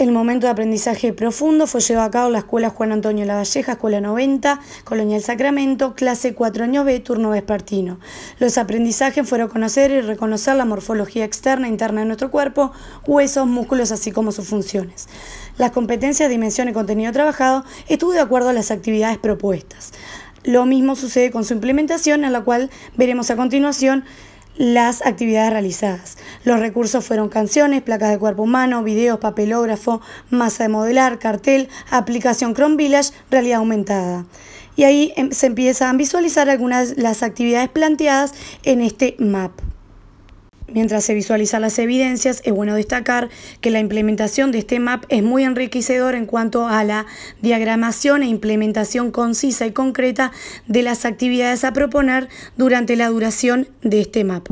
El momento de aprendizaje profundo fue llevado a cabo en la Escuela Juan Antonio Lavalleja, Escuela 90, Colonia del Sacramento, clase 4 años B, turno vespertino. Los aprendizajes fueron conocer y reconocer la morfología externa e interna de nuestro cuerpo, huesos, músculos, así como sus funciones. Las competencias, dimensión y contenido trabajado estuvo de acuerdo a las actividades propuestas. Lo mismo sucede con su implementación, en la cual veremos a continuación las actividades realizadas. Los recursos fueron canciones, placas de cuerpo humano, videos, papelógrafo, masa de modelar, cartel, aplicación Chrome Village, realidad aumentada. Y ahí em, se empiezan a visualizar algunas de las actividades planteadas en este map. Mientras se visualizan las evidencias, es bueno destacar que la implementación de este MAP es muy enriquecedor en cuanto a la diagramación e implementación concisa y concreta de las actividades a proponer durante la duración de este MAP.